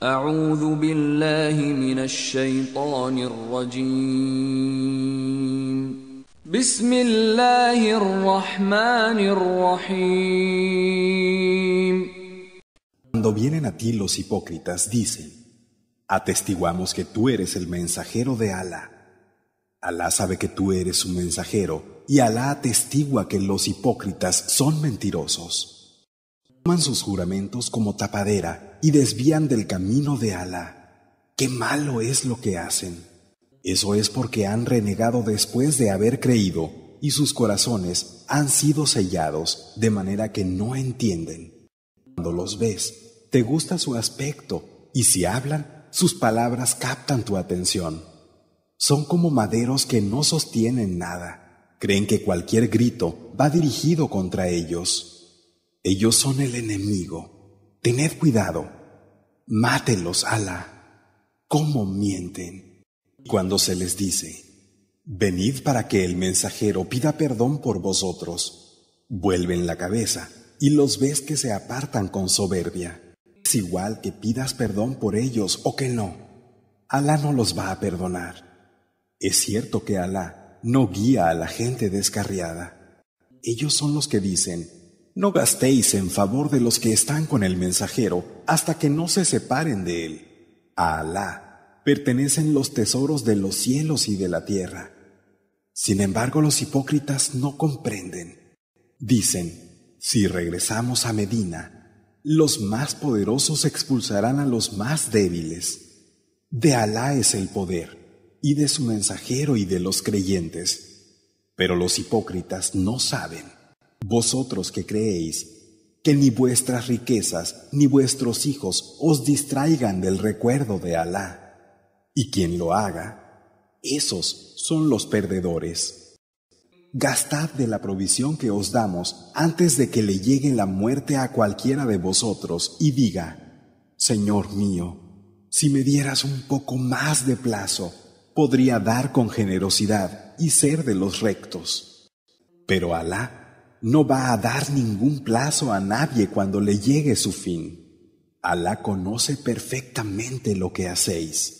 Cuando vienen a ti los hipócritas dicen, atestiguamos que tú eres el mensajero de Alá. Alá sabe que tú eres su mensajero y Alá atestigua que los hipócritas son mentirosos toman sus juramentos como tapadera y desvían del camino de Alá. Qué malo es lo que hacen. Eso es porque han renegado después de haber creído y sus corazones han sido sellados de manera que no entienden. Cuando los ves, te gusta su aspecto y si hablan, sus palabras captan tu atención. Son como maderos que no sostienen nada. Creen que cualquier grito va dirigido contra ellos. Ellos son el enemigo. Tened cuidado. Mátelos, Alá. ¿Cómo mienten? Cuando se les dice, venid para que el mensajero pida perdón por vosotros, vuelven la cabeza y los ves que se apartan con soberbia. Es igual que pidas perdón por ellos o que no. Alá no los va a perdonar. Es cierto que Alá no guía a la gente descarriada. Ellos son los que dicen, no gastéis en favor de los que están con el mensajero hasta que no se separen de él. A Alá pertenecen los tesoros de los cielos y de la tierra. Sin embargo, los hipócritas no comprenden. Dicen, si regresamos a Medina, los más poderosos expulsarán a los más débiles. De Alá es el poder, y de su mensajero y de los creyentes. Pero los hipócritas no saben. Vosotros que creéis, que ni vuestras riquezas ni vuestros hijos os distraigan del recuerdo de Alá. Y quien lo haga, esos son los perdedores. Gastad de la provisión que os damos antes de que le llegue la muerte a cualquiera de vosotros y diga, Señor mío, si me dieras un poco más de plazo, podría dar con generosidad y ser de los rectos. Pero Alá no va a dar ningún plazo a nadie cuando le llegue su fin. Alá conoce perfectamente lo que hacéis.